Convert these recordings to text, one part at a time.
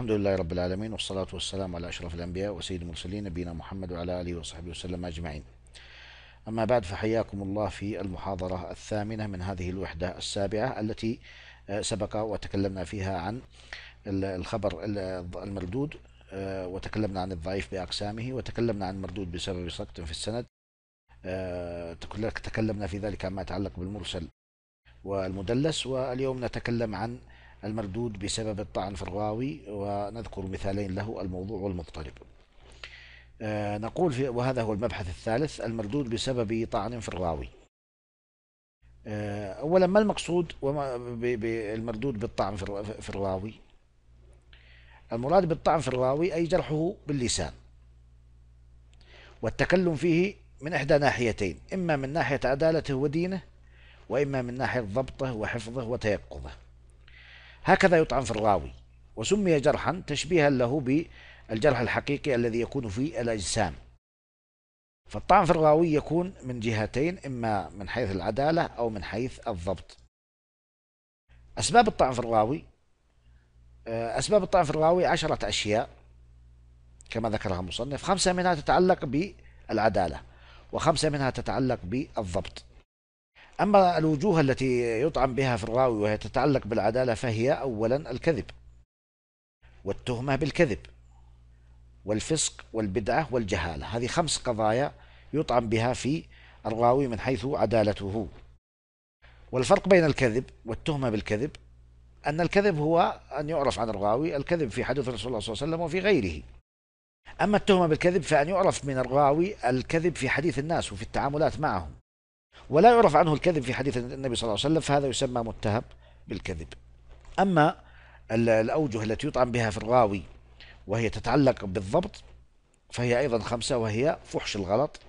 الحمد لله رب العالمين والصلاة والسلام على أشرف الأنبياء وسيد المرسلين نبينا محمد وعلى آله وصحبه وسلم أجمعين أما بعد فحياكم الله في المحاضرة الثامنة من هذه الوحدة السابعة التي آه، سبق وتكلمنا فيها عن الخبر المردود آه، وتكلمنا عن الضعيف بأقسامه وتكلمنا عن مردود بسبب سقط في السند آه، تكلمنا في ذلك عما يتعلق بالمرسل والمدلس واليوم نتكلم عن المردود بسبب الطعن في الراوي ونذكر مثالين له الموضوع والمضطرب آه، نقول في وهذا هو المبحث الثالث المردود بسبب طعن في الراوي آه، أولا ما المقصود وما بالمردود بالطعن في الراوي المراد بالطعن في الراوي أي جرحه باللسان والتكلم فيه من إحدى ناحيتين إما من ناحية عدالته ودينه وإما من ناحية ضبطه وحفظه وتيقظه هكذا يطعن في الراوي وسمي جرحا تشبيها له بالجرح الحقيقي الذي يكون في الأجسام فالطعن في الراوي يكون من جهتين إما من حيث العدالة أو من حيث الضبط أسباب الطعن في الراوي آه، أسباب الطعن في الراوي عشرة أشياء كما ذكرها المصنف خمسة منها تتعلق بالعدالة وخمسة منها تتعلق بالضبط أما الوجوه التي يطعن بها في الراوي وهي تتعلق بالعدالة فهي أولا الكذب والتهمة بالكذب والفسق والبدعة والجهالة هذه خمس قضايا يطعن بها في الراوي من حيث عدالته والفرق بين الكذب والتهمة بالكذب أن الكذب هو أن يعرف عن الراوي الكذب في حديث رسول الله صلى الله عليه وسلم وفي غيره أما التهمة بالكذب فأن يعرف من الراوي الكذب في حديث الناس وفي التعاملات معهم ولا يعرف عنه الكذب في حديث النبي صلى الله عليه وسلم فهذا يسمى متهم بالكذب أما الأوجه التي يطعن بها في الراوي وهي تتعلق بالضبط فهي أيضا خمسة وهي فحش الغلط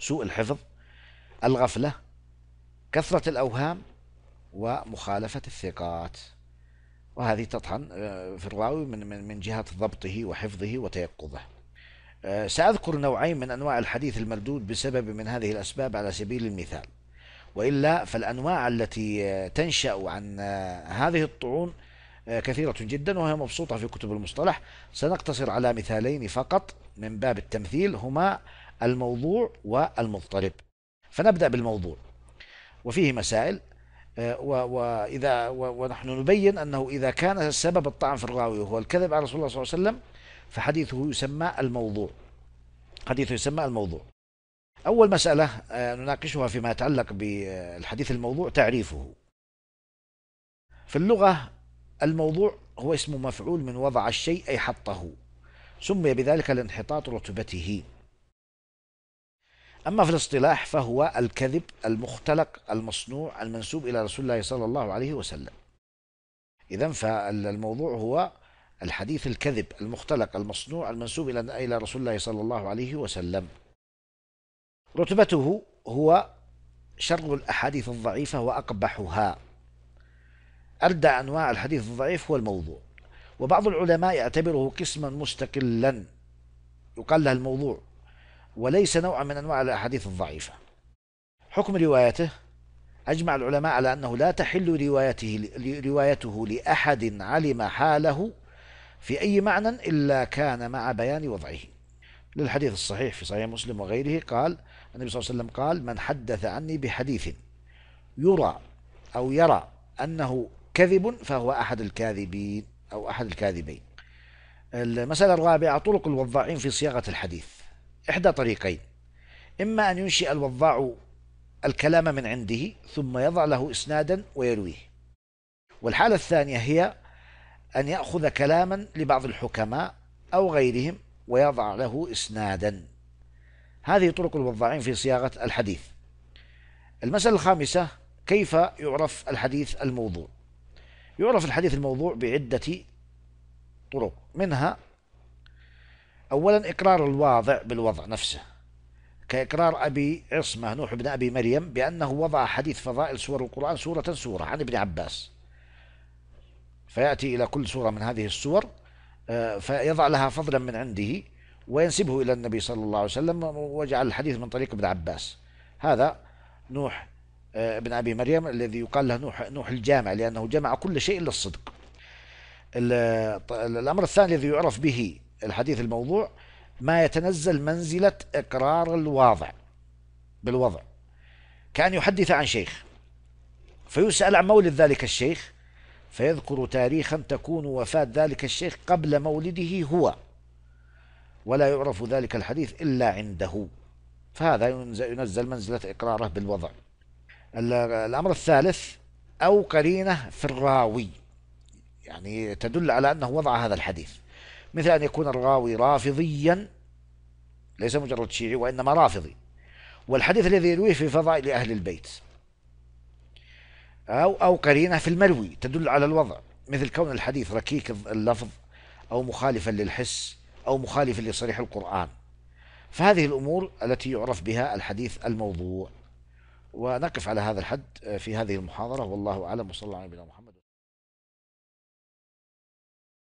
سوء الحفظ الغفلة كثرة الأوهام ومخالفة الثقات وهذه تطحن آه، في الراوي من من جهة ضبطه وحفظه وتيقظه آه، سأذكر نوعين من أنواع الحديث المردود بسبب من هذه الأسباب على سبيل المثال وإلا فالأنواع التي آه، تنشأ عن آه، هذه الطعون كثيرة جدا وهي مبسوطة في كتب المصطلح سنقتصر على مثالين فقط من باب التمثيل هما الموضوع والمضطرب فنبدأ بالموضوع وفيه مسائل وإذا ونحن نبين أنه إذا كان السبب الطعن في الراوي وهو الكذب على رسول الله صلى الله عليه وسلم فحديثه يسمى الموضوع حديثه يسمى الموضوع أول مسألة آه، نناقشها فيما يتعلق بالحديث الموضوع تعريفه في اللغة الموضوع هو اسم مفعول من وضع الشيء أي حطه سمي بذلك لانحطاط رتبته أما في الاصطلاح فهو الكذب المختلق المصنوع المنسوب إلى رسول الله صلى الله عليه وسلم إذا فالموضوع هو الحديث الكذب المختلق المصنوع المنسوب إلى إلى رسول الله صلى الله عليه وسلم رتبته هو شر الأحاديث الضعيفة وأقبحها أردى أنواع الحديث الضعيف هو الموضوع وبعض العلماء يعتبره قسما مستقلا يقال له الموضوع وليس نوعا من أنواع الأحاديث الضعيفة حكم روايته أجمع العلماء على أنه لا تحل روايته, روايته لأحد علم حاله في أي معنى إلا كان مع بيان وضعه للحديث الصحيح في صحيح مسلم وغيره قال النبي صلى الله عليه وسلم قال من حدث عني بحديث يرى أو يرى أنه كذب فهو أحد الكاذبين أو أحد الكاذبين المسألة الرابعة طرق الوضاعين في صياغة الحديث إحدى طريقين إما أن ينشئ الوضاع الكلام من عنده ثم يضع له إسنادا ويرويه والحالة الثانية هي أن يأخذ كلاما لبعض الحكماء أو غيرهم ويضع له إسنادا هذه طرق الوضاعين في صياغة الحديث المسألة الخامسة كيف يعرف الحديث الموضوع يعرف الحديث الموضوع بعدة طرق منها أولا إقرار الواضع بالوضع نفسه كإقرار أبي عصمة نوح بن أبي مريم بأنه وضع حديث فضائل سور القرآن سورة سورة عن ابن عباس فيأتي إلى كل سورة من هذه السور آه، فيضع لها فضلا من عنده وينسبه إلى النبي صلى الله عليه وسلم وجعل الحديث من طريق ابن عباس هذا نوح آه، ابن أبي مريم الذي يقال له نوح, نوح الجامع لأنه جمع كل شيء للصدق الأمر الثاني الذي يعرف به الحديث الموضوع ما يتنزل منزلة إقرار الواضع بالوضع كأن يحدث عن شيخ فيسأل عن مولد ذلك الشيخ فيذكر تاريخا تكون وفاة ذلك الشيخ قبل مولده هو ولا يعرف ذلك الحديث إلا عنده فهذا ينزل منزلة إقراره بالوضع الأمر الثالث أو قرينة في الراوي يعني تدل على أنه وضع هذا الحديث مثل أن يكون الراوي رافضيا ليس مجرد شيعي وإنما رافضي والحديث الذي يرويه في فضائل أهل البيت أو أو قرينة في المروي تدل على الوضع مثل كون الحديث ركيك اللفظ أو مخالفا للحس أو مخالفا لصريح القرآن فهذه الأمور التي يعرف بها الحديث الموضوع ونقف على هذا الحد في هذه المحاضرة والله أعلم وصلى الله على نبينا محمد